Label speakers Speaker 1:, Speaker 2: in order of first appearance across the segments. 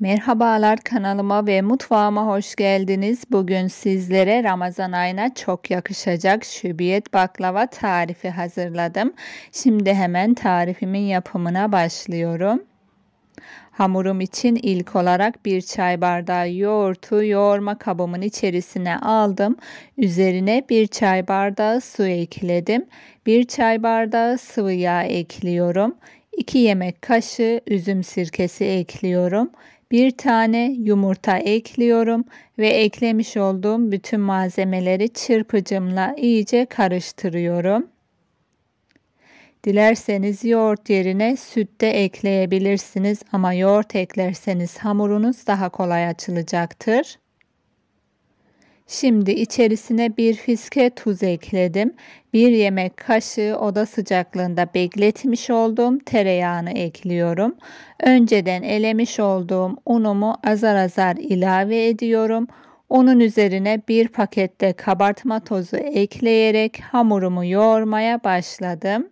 Speaker 1: Merhabalar kanalıma ve mutfağıma hoş geldiniz. Bugün sizlere Ramazan ayına çok yakışacak şöbiyet baklava tarifi hazırladım. Şimdi hemen tarifimin yapımına başlıyorum. Hamurum için ilk olarak bir çay bardağı yoğurtu yoğurma kabımın içerisine aldım. Üzerine bir çay bardağı su ekledim. Bir çay bardağı sıvı yağ ekliyorum. 2 yemek kaşığı üzüm sirkesi ekliyorum bir tane yumurta ekliyorum ve eklemiş olduğum bütün malzemeleri çırpıcımla iyice karıştırıyorum. Dilerseniz yoğurt yerine süt de ekleyebilirsiniz ama yoğurt eklerseniz hamurunuz daha kolay açılacaktır. Şimdi içerisine bir fiske tuz ekledim. Bir yemek kaşığı oda sıcaklığında bekletmiş olduğum tereyağını ekliyorum. Önceden elemiş olduğum unumu azar azar ilave ediyorum. Onun üzerine bir pakette kabartma tozu ekleyerek hamurumu yoğurmaya başladım.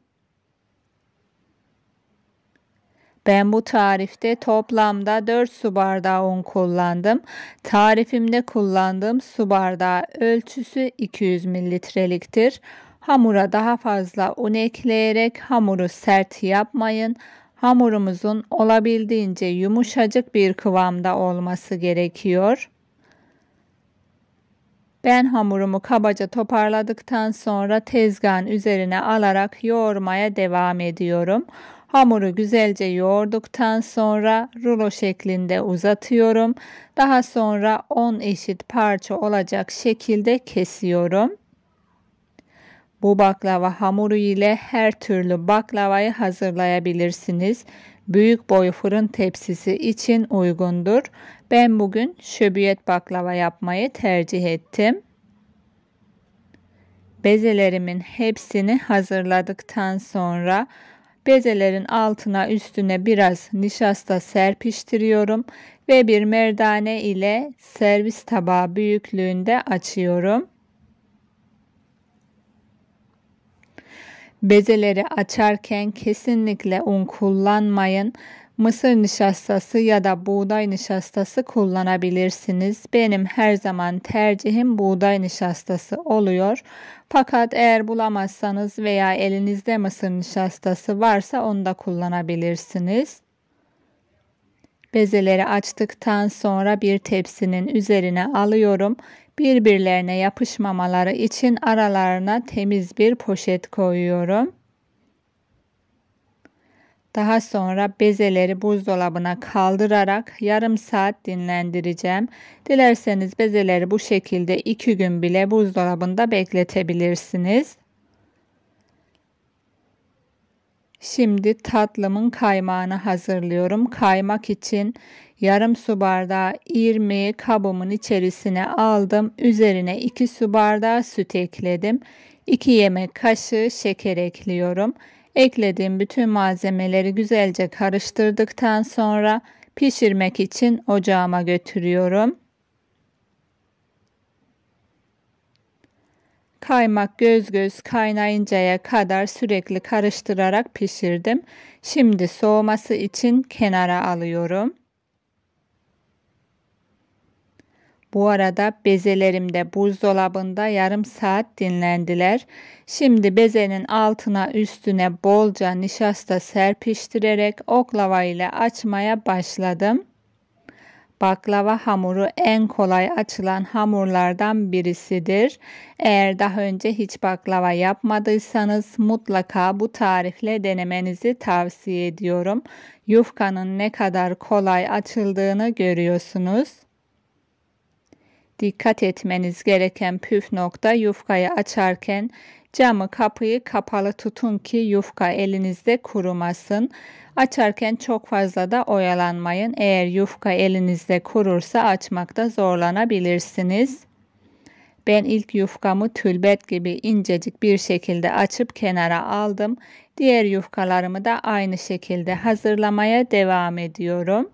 Speaker 1: Ben bu tarifte toplamda 4 su bardağı un kullandım. Tarifimde kullandığım su bardağı ölçüsü 200 mililitreliktir. Hamura daha fazla un ekleyerek hamuru sert yapmayın. Hamurumuzun olabildiğince yumuşacık bir kıvamda olması gerekiyor. Ben hamurumu kabaca toparladıktan sonra tezgahın üzerine alarak yoğurmaya devam ediyorum. Hamuru güzelce yoğurduktan sonra rulo şeklinde uzatıyorum. Daha sonra 10 eşit parça olacak şekilde kesiyorum. Bu baklava hamuru ile her türlü baklavayı hazırlayabilirsiniz. Büyük boy fırın tepsisi için uygundur. Ben bugün şöbiyet baklava yapmayı tercih ettim. Bezelerimin hepsini hazırladıktan sonra Bezelerin altına üstüne biraz nişasta serpiştiriyorum ve bir merdane ile servis tabağı büyüklüğünde açıyorum. Bezeleri açarken kesinlikle un kullanmayın mısır nişastası ya da buğday nişastası kullanabilirsiniz. Benim her zaman tercihim buğday nişastası oluyor. Fakat eğer bulamazsanız veya elinizde mısır nişastası varsa onu da kullanabilirsiniz. Bezeleri açtıktan sonra bir tepsinin üzerine alıyorum. Birbirlerine yapışmamaları için aralarına temiz bir poşet koyuyorum. Daha sonra bezeleri buzdolabına kaldırarak yarım saat dinlendireceğim. Dilerseniz bezeleri bu şekilde 2 gün bile buzdolabında bekletebilirsiniz. Şimdi tatlımın kaymağını hazırlıyorum. Kaymak için yarım su bardağı irmiği kabımın içerisine aldım. Üzerine 2 su bardağı süt ekledim. 2 yemek kaşığı şeker ekliyorum. Eklediğim bütün malzemeleri güzelce karıştırdıktan sonra pişirmek için ocağıma götürüyorum. Kaymak göz göz kaynayıncaya kadar sürekli karıştırarak pişirdim. Şimdi soğuması için kenara alıyorum. Bu arada bezelerim de buzdolabında yarım saat dinlendiler. Şimdi bezenin altına üstüne bolca nişasta serpiştirerek oklava ile açmaya başladım. Baklava hamuru en kolay açılan hamurlardan birisidir. Eğer daha önce hiç baklava yapmadıysanız mutlaka bu tarifle denemenizi tavsiye ediyorum. Yufkanın ne kadar kolay açıldığını görüyorsunuz. Dikkat etmeniz gereken püf nokta yufkayı açarken camı kapıyı kapalı tutun ki yufka elinizde kurumasın. Açarken çok fazla da oyalanmayın. Eğer yufka elinizde kurursa açmakta zorlanabilirsiniz. Ben ilk yufkamı tülbet gibi incecik bir şekilde açıp kenara aldım. Diğer yufkalarımı da aynı şekilde hazırlamaya devam ediyorum.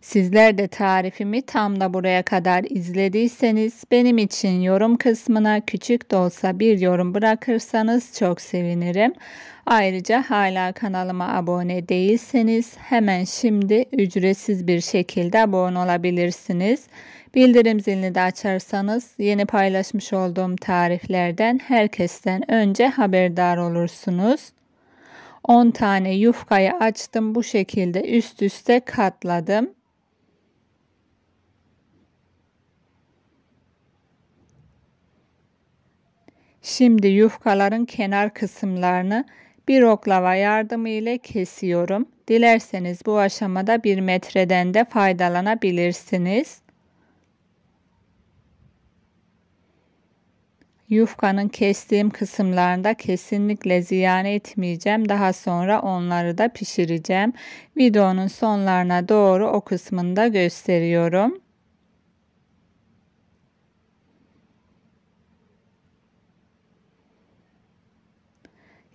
Speaker 1: Sizler de tarifimi tam da buraya kadar izlediyseniz benim için yorum kısmına küçük de olsa bir yorum bırakırsanız çok sevinirim. Ayrıca hala kanalıma abone değilseniz hemen şimdi ücretsiz bir şekilde abone olabilirsiniz. Bildirim zilini de açarsanız yeni paylaşmış olduğum tariflerden herkesten önce haberdar olursunuz. 10 tane yufkayı açtım bu şekilde üst üste katladım. Şimdi yufkaların kenar kısımlarını bir oklava yardımıyla kesiyorum. Dilerseniz bu aşamada bir metreden de faydalanabilirsiniz. Yufkanın kestiğim kısımlarında kesinlikle ziyan etmeyeceğim. Daha sonra onları da pişireceğim. Videonun sonlarına doğru o kısmını da gösteriyorum.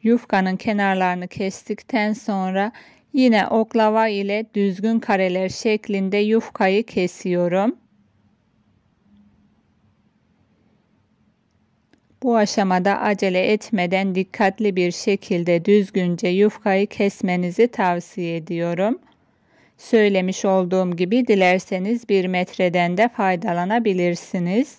Speaker 1: yufkanın kenarlarını kestikten sonra yine oklava ile düzgün kareler şeklinde yufkayı kesiyorum. Bu aşamada acele etmeden dikkatli bir şekilde düzgünce yufkayı kesmenizi tavsiye ediyorum. Söylemiş olduğum gibi dilerseniz bir metreden de faydalanabilirsiniz.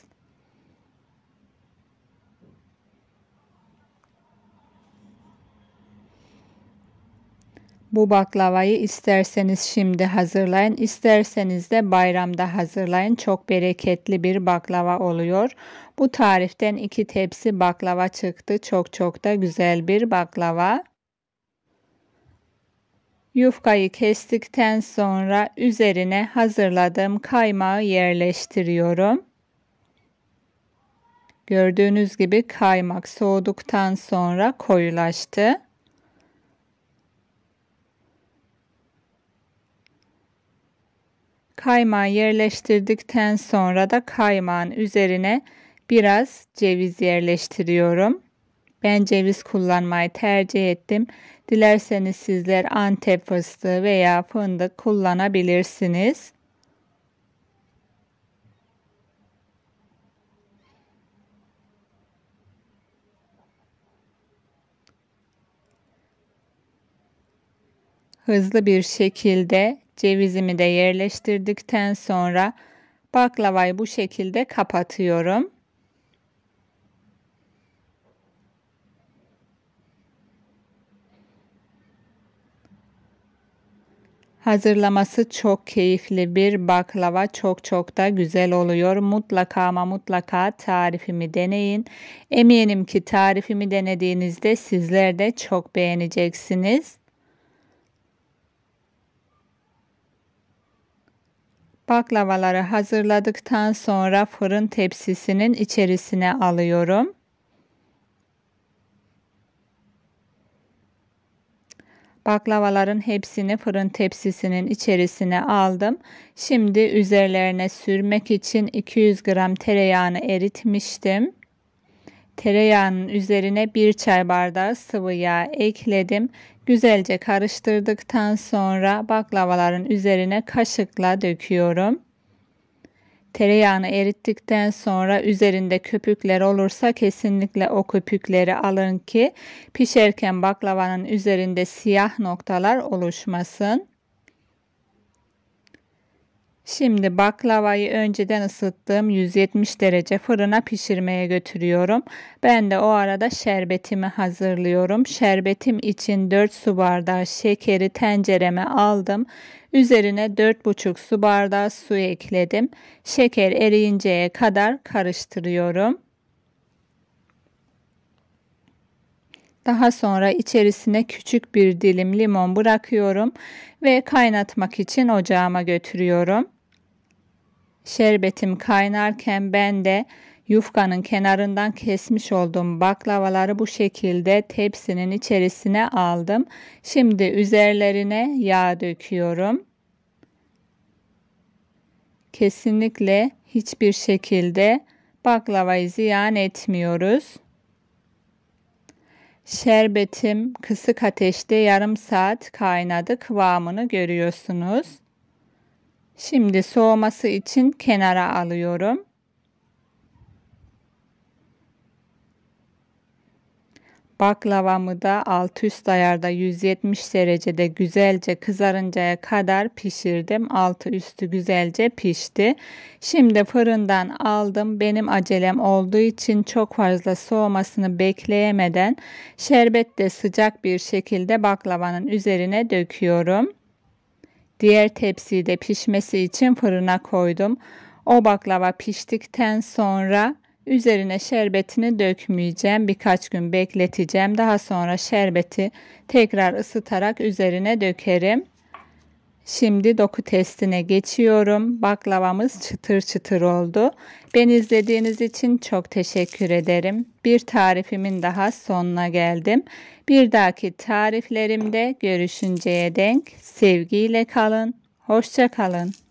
Speaker 1: Bu baklavayı isterseniz şimdi hazırlayın, isterseniz de bayramda hazırlayın. Çok bereketli bir baklava oluyor. Bu tariften iki tepsi baklava çıktı. Çok çok da güzel bir baklava. Yufkayı kestikten sonra üzerine hazırladığım kaymağı yerleştiriyorum. Gördüğünüz gibi kaymak soğuduktan sonra koyulaştı. Kaymağı yerleştirdikten sonra da kaymağın üzerine biraz ceviz yerleştiriyorum. Ben ceviz kullanmayı tercih ettim. Dilerseniz sizler antep fıstığı veya fındık kullanabilirsiniz. Hızlı bir şekilde Cevizimi de yerleştirdikten sonra baklavayı bu şekilde kapatıyorum. Hazırlaması çok keyifli bir baklava çok çok da güzel oluyor. Mutlaka ama mutlaka tarifimi deneyin. Eminim ki tarifimi denediğinizde sizler de çok beğeneceksiniz. Baklavaları hazırladıktan sonra fırın tepsisinin içerisine alıyorum. Baklavaların hepsini fırın tepsisinin içerisine aldım. Şimdi üzerlerine sürmek için 200 gram tereyağını eritmiştim. Tereyağının üzerine bir çay bardağı sıvı yağ ekledim. Güzelce karıştırdıktan sonra baklavaların üzerine kaşıkla döküyorum. Tereyağını erittikten sonra üzerinde köpükler olursa kesinlikle o köpükleri alın ki pişerken baklavanın üzerinde siyah noktalar oluşmasın. Şimdi baklavayı önceden ısıttığım 170 derece fırına pişirmeye götürüyorum. Ben de o arada şerbetimi hazırlıyorum. Şerbetim için 4 su bardağı şekeri tencereme aldım. Üzerine 4,5 su bardağı su ekledim. Şeker eriyinceye kadar karıştırıyorum. Daha sonra içerisine küçük bir dilim limon bırakıyorum ve kaynatmak için ocağıma götürüyorum. Şerbetim kaynarken ben de yufkanın kenarından kesmiş olduğum baklavaları bu şekilde tepsinin içerisine aldım. Şimdi üzerlerine yağ döküyorum. Kesinlikle hiçbir şekilde baklavayı ziyan etmiyoruz. Şerbetim kısık ateşte yarım saat kaynadı. Kıvamını görüyorsunuz. Şimdi soğuması için kenara alıyorum. Baklavamı da alt üst ayarda 170 derecede güzelce kızarıncaya kadar pişirdim. Altı üstü güzelce pişti. Şimdi fırından aldım. Benim acelem olduğu için çok fazla soğumasını bekleyemeden şerbet de sıcak bir şekilde baklavanın üzerine döküyorum. Diğer tepsiyi de pişmesi için fırına koydum. O baklava piştikten sonra üzerine şerbetini dökmeyeceğim. Birkaç gün bekleteceğim. Daha sonra şerbeti tekrar ısıtarak üzerine dökerim. Şimdi doku testine geçiyorum. Baklavamız çıtır çıtır oldu. Ben izlediğiniz için çok teşekkür ederim. Bir tarifimin daha sonuna geldim. Bir dahaki tariflerimde görüşünceye denk sevgiyle kalın. Hoşça kalın.